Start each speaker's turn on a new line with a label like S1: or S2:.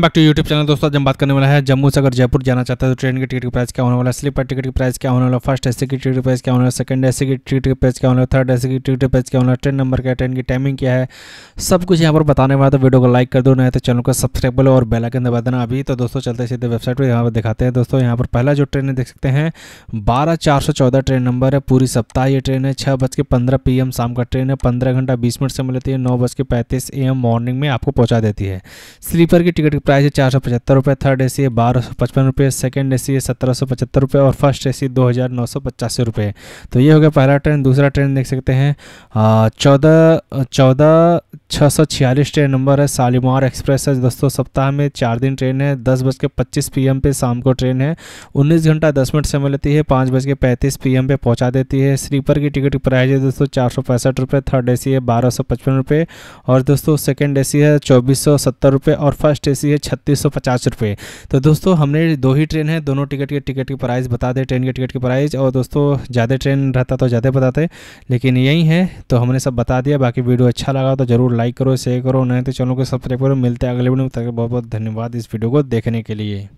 S1: welcome back to YouTube channel दोस्तों आज हम बात करने वाला है जम्मू से अगर जयपुर जाना चाहता है तो ट्रेन के टिकट की प्राइस क्या होने वाला है स्लीपर टिकट की प्राइस क्या होने वाला फर्स्ट एसी की टिकट प्राइस क्या होने वाला सेकंड एसी की टिकट की प्राइस क्या होने वाला थर्ड एसी की टिकट का प्राइस क्या होने ट्रेन नंबर क्या ट्रेन की टाइमिंग क्या है सब कुछ यहाँ पर बताने वाला तो वीडियो को लाइक कर दो नहीं तो चैनल को सब्सक्राइब करो और बेलाइकन दबा देना अभी तो दोस्तों चलते सीधे वेबसाइट पर यहाँ पर दिखाते हैं दोस्तों यहाँ पर पहला जो ट्रेन है देख सकते हैं बारह ट्रेन नंबर है पूरी सप्ताह ये ट्रेन है छः बज के पंद्रह शाम का ट्रेन है पंद्रह घंटा बीस मिनट से मिलती है नौ बज के पैंतीस ए मॉर्निंग में आपको पहुँचा देती है स्लीपर की टिकट प्राइस है चार सौ पचहत्तर रुपये थर्ड ए सी है बारह सौ पचपन रुपये सेकेंड ए सी है सत्रह सौ पचहत्तर रुपये और फर्स्ट ए सी दो हज़ार नौ सौ पचासी रुपये तो ये हो गया पहला ट्रेन दूसरा ट्रेन देख सकते हैं चौदह चौदह छः सौ छियालीस ट्रेन नंबर है सालीमार एक्सप्रेस है दोस्तों सप्ताह में चार दिन ट्रेन है दस बज के पच्चीस पी एम पे शाम को ट्रेन है उन्नीस घंटा दस मिनट से मिलती है पाँच बज के पैंतीस पी एम पे पहुँचा देती है स्लीपर की टिकट की प्राइस है दोस्तों चार सौ पैंसठ रुपये थर्ड ए सी है बारह सौ पचपन रुपये और दोस्तों सेकेंड ए सी है चौबीस सौ सत्तर रुपये और फर्स्ट ए सी है छत्तीस सौ पचास रुपये तो दोस्तों हमने दो ही ट्रेन है दोनों टिकट के टिकट की प्राइस बता दें ट्रेन के टिकट की प्राइस और दोस्तों ज़्यादा ट्रेन रहता तो ज़्यादा बताते लेकिन यही है तो हमने सब बता दिया बाकी वीडियो अच्छा लगा तो ज़रूर लाइक करो शेयर करो नहीं तो चैनल को सब्सक्राइब करो मिलते हैं अगले वीडियो में तक बहुत बहुत धन्यवाद इस वीडियो को देखने के लिए